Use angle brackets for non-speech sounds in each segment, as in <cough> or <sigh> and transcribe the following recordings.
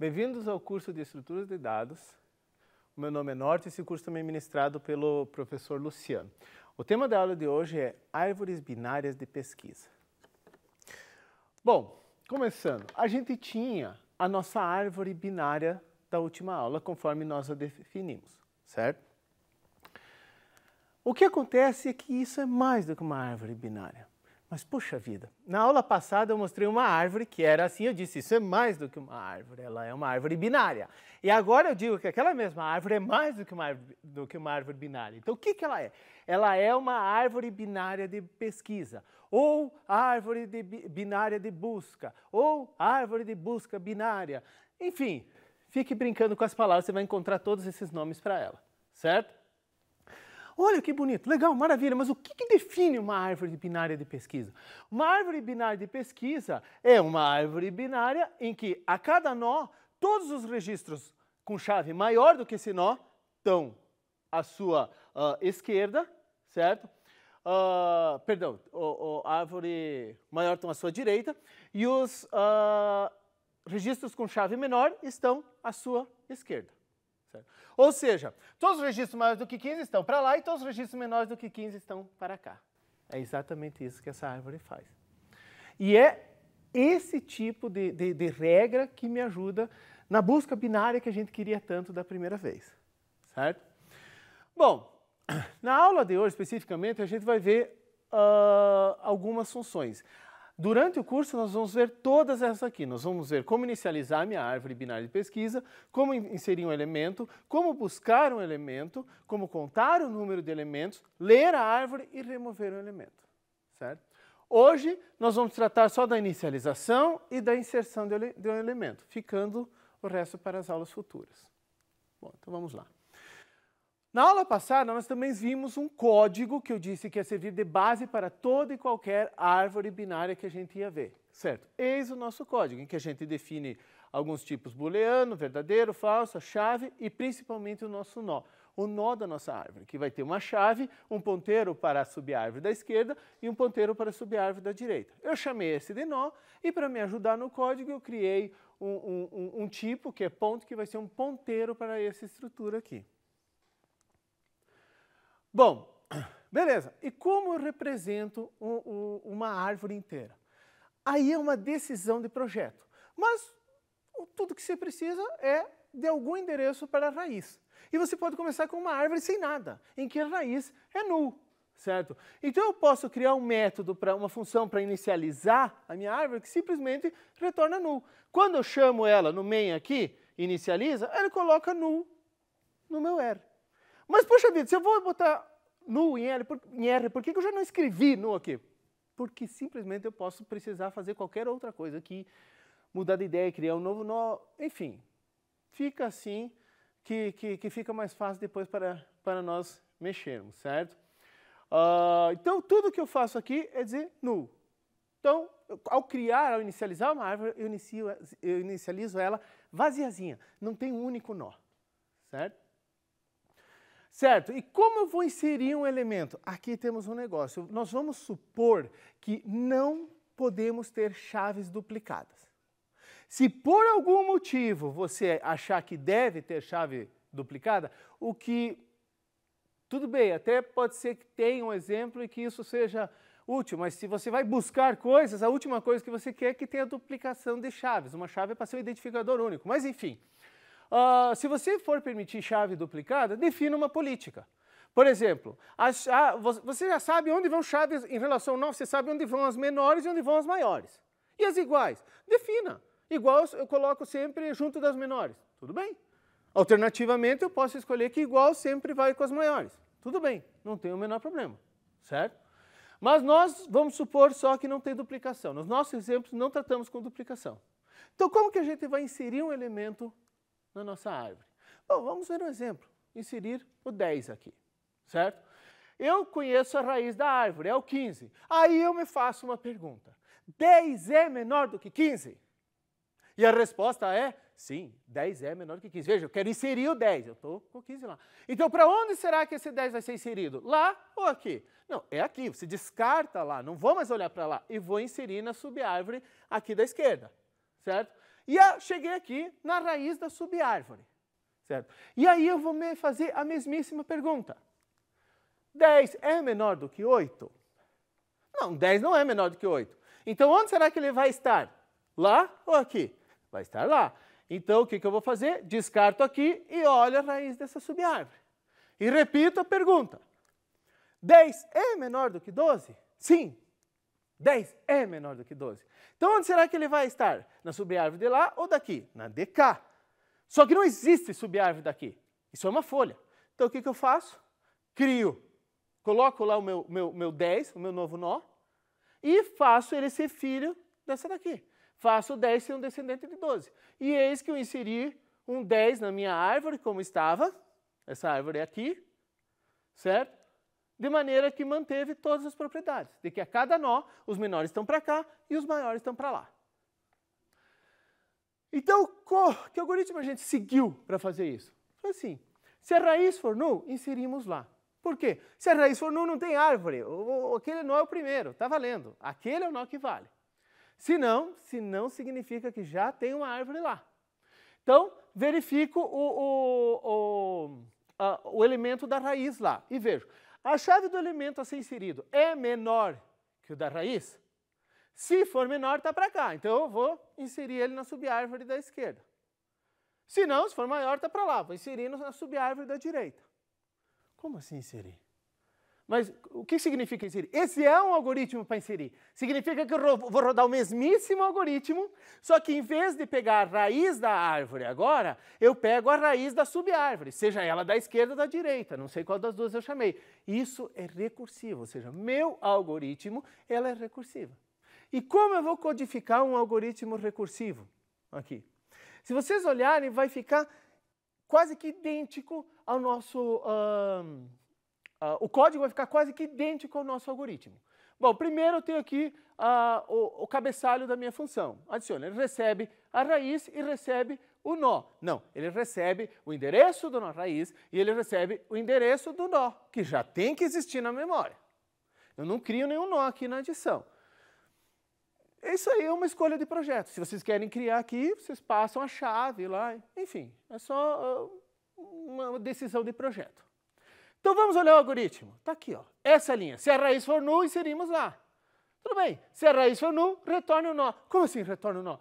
Bem-vindos ao curso de Estruturas de Dados. O meu nome é Norte e esse curso também é ministrado pelo professor Luciano. O tema da aula de hoje é Árvores Binárias de Pesquisa. Bom, começando, a gente tinha a nossa árvore binária da última aula, conforme nós a definimos, certo? O que acontece é que isso é mais do que uma árvore binária. Mas puxa vida, na aula passada eu mostrei uma árvore que era assim, eu disse, isso é mais do que uma árvore, ela é uma árvore binária. E agora eu digo que aquela mesma árvore é mais do que uma árvore, do que uma árvore binária. Então o que, que ela é? Ela é uma árvore binária de pesquisa, ou árvore de binária de busca, ou árvore de busca binária. Enfim, fique brincando com as palavras, você vai encontrar todos esses nomes para ela, certo? Olha que bonito, legal, maravilha, mas o que, que, define uma árvore binária de pesquisa? Uma árvore binária de pesquisa é uma árvore binária em que a cada nó, todos os registros com chave maior do que esse nó estão à sua uh, esquerda, certo? Uh, perdão, o, o, a árvore maior estão à sua direita e os uh, registros com chave menor estão à sua esquerda. Certo? Ou seja, todos os registros maiores do que 15 estão para lá e todos os registros menores do que 15 estão para cá. É exatamente isso que essa árvore faz. E é esse tipo de, de, de regra que me ajuda na busca binária que a gente queria tanto da primeira vez. Certo? Bom, <clears throat> na aula de hoje especificamente a gente vai ver uh, algumas funções. Durante o curso, nós vamos ver todas essas aqui. Nós vamos ver como inicializar a minha árvore binária de pesquisa, como inserir um elemento, como buscar um elemento, como contar o número de elementos, ler a árvore e remover um elemento, certo? Hoje, nós vamos tratar só da inicialização e da inserção de um elemento, ficando o resto para as aulas futuras. Bom, então vamos lá. Na aula passada, nós também vimos um código que eu disse que ia servir de base para toda e qualquer árvore binária que a gente ia ver, certo? Eis o nosso código, em que a gente define alguns tipos booleano, verdadeiro, falso, a chave e principalmente o nosso nó. O nó da nossa árvore, que vai ter uma chave, um ponteiro para subir a árvore da esquerda e um ponteiro para subir a árvore da direita. Eu chamei esse de nó e para me ajudar no código eu criei um, um, um, um tipo, que é ponto, que vai ser um ponteiro para essa estrutura aqui. Bom, <clears throat> beleza. E como eu represento um, um, uma árvore inteira? Aí é uma decisão de projeto. Mas tudo que você precisa é de algum endereço para a raiz. E você pode começar com uma árvore sem nada, em que a raiz é nulo, certo? Então eu posso criar um método para uma função para inicializar a minha árvore que simplesmente retorna nulo. Quando eu chamo ela no main aqui, inicializa, ela coloca nulo no meu R. Mas, poxa vida, se eu vou botar nu em, por, em R, por que, eu já não escrevi nu aqui? Porque simplesmente eu posso precisar fazer qualquer outra coisa aqui, mudar de ideia, criar um novo nó, enfim. Fica assim que, que, que fica mais fácil depois para, para nós mexermos, certo? Uh, então, tudo que eu faço aqui é dizer nu. Então, ao criar, ao inicializar uma árvore, eu, inicio, eu inicializo ela vaziazinha, não tem um único nó, certo? Certo? E como eu vou inserir um elemento? Aqui temos um negócio. Nós vamos supor que não podemos ter chaves duplicadas. Se por algum motivo você achar que deve ter chave duplicada, o que tudo bem, até pode ser que tenha um exemplo e que isso seja útil, mas se você vai buscar coisas, a última coisa que você quer é que tenha duplicação de chaves. Uma chave é para ser um identificador único. Mas enfim, Uh, se você for permitir chave duplicada, defina uma política. Por exemplo, a, a, ah, você já sabe onde vão chaves em relação ao nosso, você sabe onde vão as menores e onde vão as maiores. E as iguais? Defina. Igual eu coloco sempre junto das menores. Tudo bem. Alternativamente, eu posso escolher que igual sempre vai com as maiores. Tudo bem, não tem o menor problema, certo? Mas nós vamos supor só que não tem duplicação. Nos nossos exemplos, não tratamos com duplicação. Então, como que a gente vai inserir um elemento na nossa árvore. Bom, vamos ver um exemplo. Inserir o 10 aqui, certo? Eu conheço a raiz da árvore, é o 15. Aí eu me faço uma pergunta. 10 é menor do que 15? E a resposta é sim, 10 é menor que 15. Veja, eu quero inserir o 10, eu estou com 15 lá. Então, para onde será que esse 10 vai ser inserido? Lá ou aqui? Não, é aqui, você descarta lá, não vou mais olhar para lá e vou inserir na subárvore aqui da esquerda, certo? E eu cheguei aqui na raiz da subárvore, certo? E aí eu vou me fazer a mesmíssima pergunta. 10 é menor do que 8? Não, 10 não é menor do que 8. Então, onde será que ele vai estar? Lá ou aqui? Vai estar lá. Então, o que, que eu vou fazer? Descarto aqui e olho a raiz dessa subárvore. E repito a pergunta. 10 é menor do que 12? Sim. 10 é menor do que 12. Então, onde será que ele vai estar? Na subárvore de lá ou daqui? Na de cá. Só que não existe subárvore daqui. Isso é uma folha. Então, o que, que eu faço? Crio. Coloco lá o meu, meu, meu 10, o meu novo nó, e faço ele ser filho dessa daqui. Faço o 10 ser um descendente de 12. E eis que eu inseri um 10 na minha árvore, como estava. Essa árvore é aqui, certo? de maneira que manteve todas as propriedades, de que a cada nó os menores estão para cá e os maiores estão para lá. Então, que algoritmo a gente seguiu para fazer isso? Foi assim, se a raiz for nu, inserimos lá. Por quê? Se a raiz for nu, não tem árvore. aquele nó é o primeiro, está valendo. Aquele é o nó que vale. Se não, se não significa que já tem uma árvore lá. Então, verifico o, o, o, a, o elemento da raiz lá e vejo a chave do elemento a ser inserido é menor que o da raiz? Se for menor, está para cá. Então eu vou inserir ele na subárvore da esquerda. Se não, se for maior, está para lá. Vou inserir na subárvore da direita. Como assim inserir? Mas o que significa inserir? Esse é um algoritmo para inserir. Significa que eu vou rodar o mesmíssimo algoritmo, só que em vez de pegar a raiz da árvore agora, eu pego a raiz da subárvore, seja ela da esquerda ou da direita, não sei qual das duas eu chamei. Isso é recursivo, ou seja, meu algoritmo ela é recursiva. E como eu vou codificar um algoritmo recursivo? Aqui. Se vocês olharem, vai ficar quase que idêntico ao nosso... Uh, Uh, o código vai ficar quase que idêntico ao nosso algoritmo. Bom, primeiro eu tenho aqui uh, o, o, cabeçalho da minha função. Adiciona, ele recebe a raiz e recebe o nó. Não, ele recebe o endereço do nó raiz e ele recebe o endereço do nó, que já tem que existir na memória. Eu não crio nenhum nó aqui na adição. Isso aí é uma escolha de projeto. Se vocês querem criar aqui, vocês passam a chave lá. Enfim, é só ah, uma decisão de projeto. Então vamos olhar o algoritmo. Está aqui, ó. essa linha. Se a raiz for nu, inserimos lá. Tudo bem. Se a raiz for nu, retorna o nó. Como assim retorna o nó?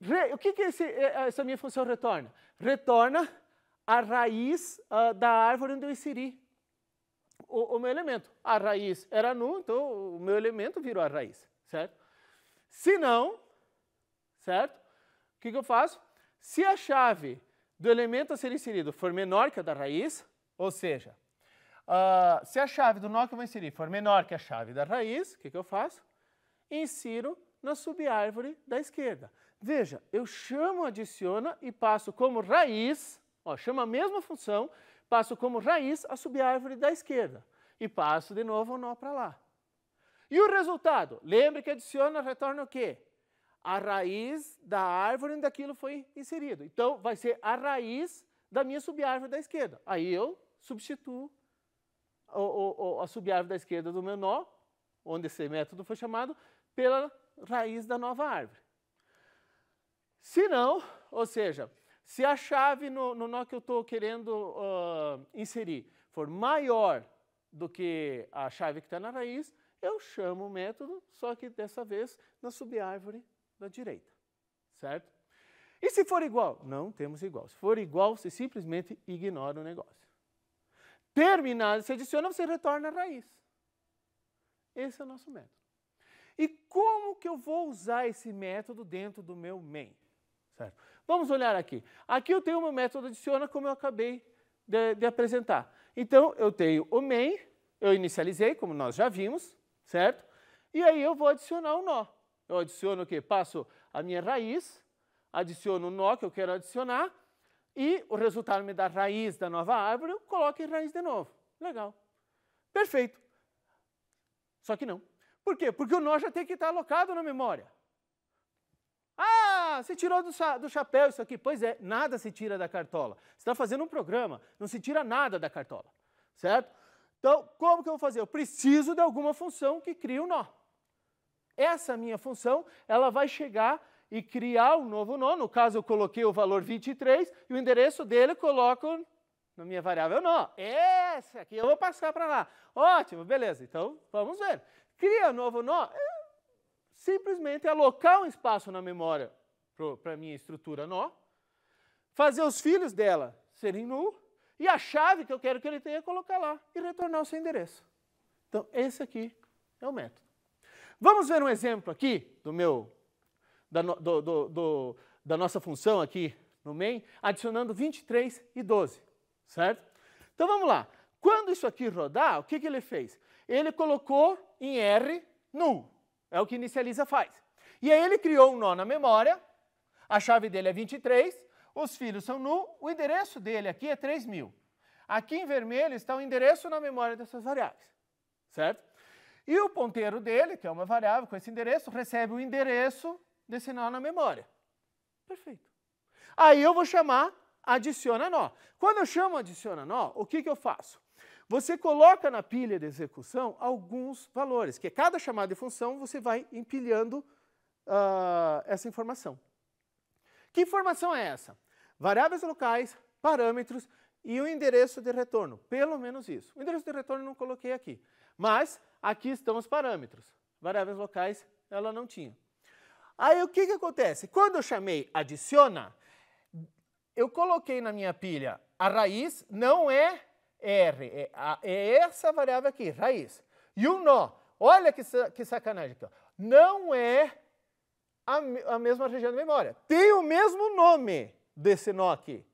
Re... o que, que esse, é, é, essa minha função retorna? Retorna a raiz uh, da árvore onde eu inseri o, o, meu elemento. A raiz era nu, então o meu elemento virou a raiz, certo? Se não, certo? O que, que eu faço? Se a chave do elemento a ser inserido for menor que a da raiz, ou seja, uh, se a chave do nó que eu vou inserir for menor que a chave da raiz, o que, que eu faço? Insiro na subárvore da esquerda. Veja, eu chamo, adiciona e passo como raiz, ó, chama a mesma função, passo como raiz a subárvore da esquerda. E passo de novo o nó para lá. E o resultado? Lembre que adiciona retorna o quê? A raiz da árvore onde aquilo foi inserido. Então, vai ser a raiz da minha subárvore da esquerda. Aí eu substituo o, o, o, a subárvore da esquerda do meu nó, onde esse método foi chamado, pela raiz da nova árvore. Se não, ou seja, se a chave no, no nó que eu estou querendo uh, inserir for maior do que a chave que está na raiz, eu chamo o método, só que dessa vez na subárvore da direita, certo? E se for igual? Não temos igual. Se for igual, você simplesmente ignora o negócio terminado se adiciona, você retorna à raiz. Esse é o nosso método. E como que eu vou usar esse método dentro do meu main? Certo? Vamos olhar aqui. Aqui eu tenho o meu método adiciona, como eu acabei de, de apresentar. Então, eu tenho o main, eu inicializei, como nós já vimos, certo? E aí eu vou adicionar o um nó. Eu adiciono o quê? Passo a minha raiz, adiciono o nó que eu quero adicionar, e o resultado me dá raiz da nova árvore, eu coloco em raiz de novo. Legal. Perfeito. Só que não. Por quê? Porque o nó já tem que estar alocado na memória. Ah, você tirou do, do chapéu isso aqui. Pois é, nada se tira da cartola. Você está fazendo um programa, não se tira nada da cartola. Certo? Então, como que eu vou fazer? Eu preciso de alguma função que crie o um nó. Essa minha função, ela vai chegar e criar um novo nó. No caso, eu coloquei o valor 23 e o endereço dele eu coloco na minha variável nó. Esse aqui eu vou passar para lá. Ótimo, beleza. Então, vamos ver. Cria um novo nó. É simplesmente alocar um espaço na memória para a minha estrutura nó, fazer os filhos dela serem null e a chave que eu quero que ele tenha colocar lá e retornar o seu endereço. Então, esse aqui é o método. Vamos ver um exemplo aqui do meu da, do, do, do, da nossa função aqui no main, adicionando 23 e 12, certo? Então vamos lá. Quando isso aqui rodar, o que, que ele fez? Ele colocou em R num. é o que inicializa faz. E aí ele criou um nó na memória, a chave dele é 23, os filhos são null, o endereço dele aqui é 3000. Aqui em vermelho está o endereço na memória dessas variáveis, certo? E o ponteiro dele, que é uma variável com esse endereço, recebe o endereço desse nó na memória. Perfeito. Aí eu vou chamar adiciona nó. Quando eu chamo adiciona nó, o que, que eu faço? Você coloca na pilha de execução alguns valores, que cada chamada de função você vai empilhando uh, essa informação. Que informação é essa? Variáveis locais, parâmetros e o endereço de retorno, pelo menos isso. O endereço de retorno eu não coloquei aqui, mas aqui estão os parâmetros. Variáveis locais ela não tinha. Aí o que, que acontece? Quando eu chamei adiciona, eu coloquei na minha pilha a raiz, não é R, é, a, é essa variável aqui, raiz. E o nó, olha que, que sacanagem aqui, não é a, a mesma região de memória. Tem o mesmo nome desse nó aqui,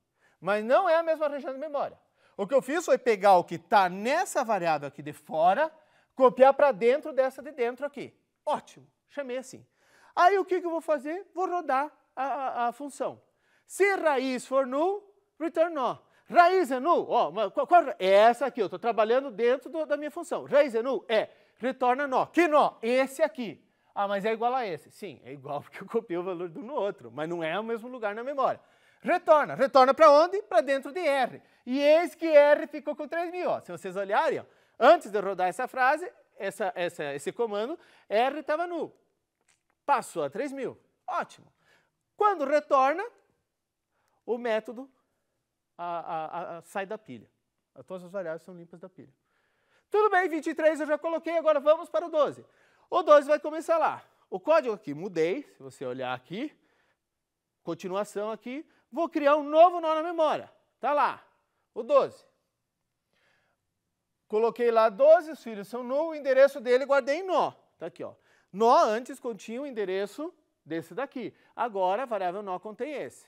mas não é a mesma região de memória. O que eu fiz foi pegar o que está nessa variável aqui de fora, copiar para dentro dessa de dentro aqui. Ótimo, chamei assim. Aí o que, que eu vou fazer? Vou rodar a, a, a função. Se raiz for null, return null. Raiz é null? Ó, qual, qual, é essa aqui, eu estou trabalhando dentro do, da minha função. Raiz é null? É. Retorna nó. Que nó? Esse aqui. Ah, mas é igual a esse. Sim, é igual <laughs> porque eu copiei o valor de um no outro, mas não é o mesmo lugar na memória. Retorna. Retorna para onde? Para dentro de R. E eis que R ficou com 3.000. Ó. Se vocês olharem, ó, antes de eu rodar essa frase, essa, essa, esse comando, R estava nulo. Passou a 3 mil. Ótimo. Quando retorna, o método a, a, a, sai da pilha. Todas as variáveis são limpas da pilha. Tudo bem, 23 eu já coloquei, agora vamos para o 12. O 12 vai começar lá. O código aqui mudei, se você olhar aqui, continuação aqui, vou criar um novo nó na memória. Está lá, o 12. Coloquei lá 12, os filhos são nulo, o endereço dele guardei em nó. Está aqui, ó. Nó antes continha o endereço desse daqui. Agora a variável nó contém esse.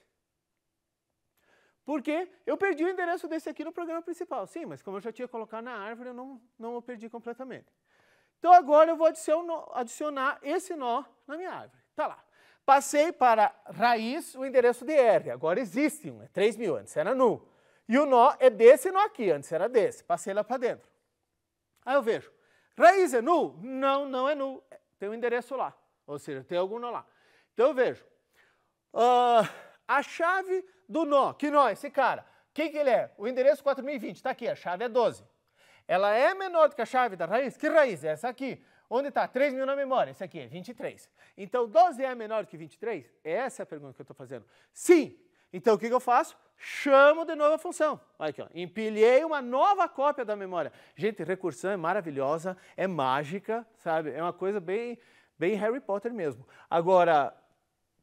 Porque eu perdi o endereço desse aqui no programa principal. Sim, mas como eu já tinha colocado na árvore, eu não, não o perdi completamente. Então agora eu vou adicionar, esse nó na minha árvore. Tá lá. Passei para raiz o endereço de R. Agora existe um, é 3.000, mil, antes era nulo. E o nó é desse nó aqui, antes era desse. Passei lá para dentro. Aí eu vejo, raiz é nulo? Não, não é nulo. É tem um endereço lá, ou seja, tem alguma lá. Então eu vejo. Uh, a chave do nó, que nó, é esse cara, quem que ele é? O endereço 4020, está aqui, a chave é 12. Ela é menor do que a chave da raiz? Que raiz? É essa aqui. Onde está? 3 mil na memória. Esse aqui é 23. Então, 12 é menor do que 23? É essa é a pergunta que eu estou fazendo. Sim, então o que, que eu faço? Chamo de novo a função. Olha aqui, ó. empilhei uma nova cópia da memória. Gente, recursão é maravilhosa, é mágica, sabe? É uma coisa bem, bem Harry Potter mesmo. Agora,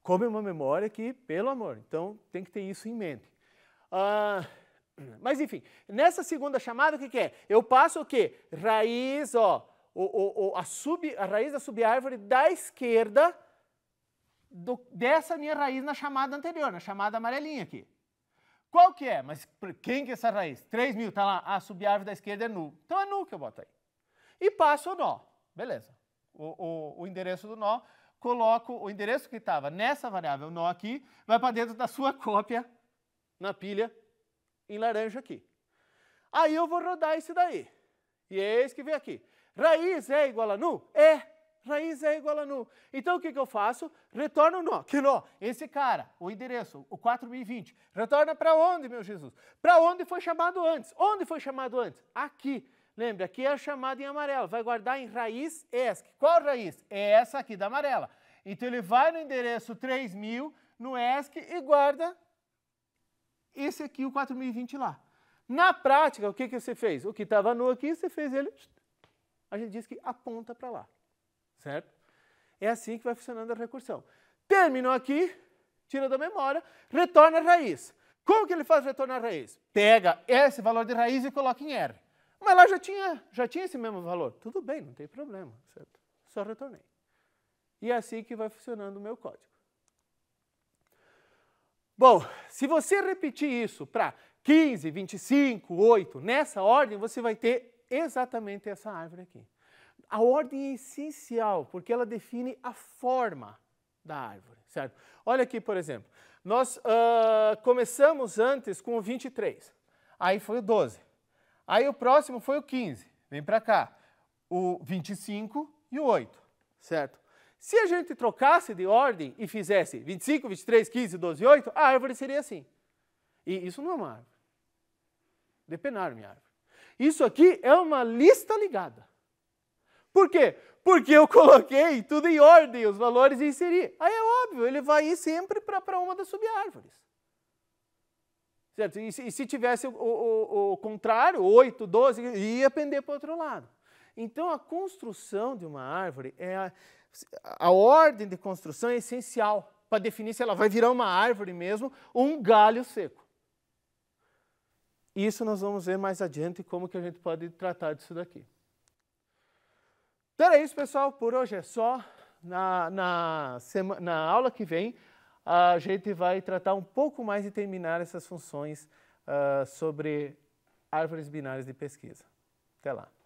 come uma memória que, pelo amor, então tem que ter isso em mente. Ah, mas enfim, nessa segunda chamada, o que, que é? Eu passo o quê? Raiz, ó, o, o, a, sub, a raiz da subárvore da esquerda do, dessa minha raiz na chamada anterior, na chamada amarelinha aqui. Qual que é? Mas quem que é essa raiz? 3 mil, tá lá. Ah, a subárvore da esquerda é nu. Então é nu que eu boto aí. E passo o nó. Beleza. O, o, o endereço do nó, coloco o endereço que estava nessa variável nó aqui, vai para dentro da sua cópia na pilha em laranja aqui. Aí eu vou rodar esse daí. E é esse que vem aqui. Raiz é igual a nu? É. Raiz é igual a nu. Então o que, que eu faço? Retorno nó. Que nó? Esse cara, o endereço, o 4020. Retorna para onde, meu Jesus? Para onde foi chamado antes? Onde foi chamado antes? Aqui. Lembra, aqui é a chamada em amarelo. Vai guardar em raiz ESC. Qual raiz? É essa aqui da amarela. Então ele vai no endereço 3000, no ESC, e guarda esse aqui, o 4020 lá. Na prática, o que, que você fez? O que estava nu aqui, você fez ele... A gente diz que aponta para lá certo? É assim que vai funcionando a recursão. Terminou aqui, tira da memória, retorna a raiz. Como que ele faz retornar a raiz? Pega esse valor de raiz e coloca em R. Mas lá já tinha, já tinha esse mesmo valor. Tudo bem, não tem problema, certo? Só retornei. E é assim que vai funcionando o meu código. Bom, se você repetir isso para 15, 25, 8, nessa ordem, você vai ter exatamente essa árvore aqui. A ordem é essencial, porque ela define a forma da árvore, certo? Olha aqui, por exemplo, nós uh, começamos antes com o 23, aí foi o 12, aí o próximo foi o 15, vem para cá, o 25 e o 8, certo? Se a gente trocasse de ordem e fizesse 25, 23, 15, 12, 8, a árvore seria assim. E isso não é uma árvore. Depenar minha árvore. Isso aqui é uma lista ligada. Por quê? Porque eu <laughs> coloquei tudo em ordem, os valores e inseri. Aí é óbvio, ele vai ir sempre para uma das subárvores. Certo? E se, e se tivesse o, o, o, contrário, 8, 12, ia pender para o outro lado. Então a construção de uma árvore, é a, a ordem de construção é essencial para definir se ela vai virar uma árvore mesmo ou um galho seco. Isso nós vamos ver mais adiante como que a gente pode tratar disso daqui. Então era isso, pessoal. Por hoje é só. Na, na, semana, na aula que vem, a gente vai tratar um pouco mais e terminar essas funções uh, sobre árvores binárias de pesquisa. Até lá.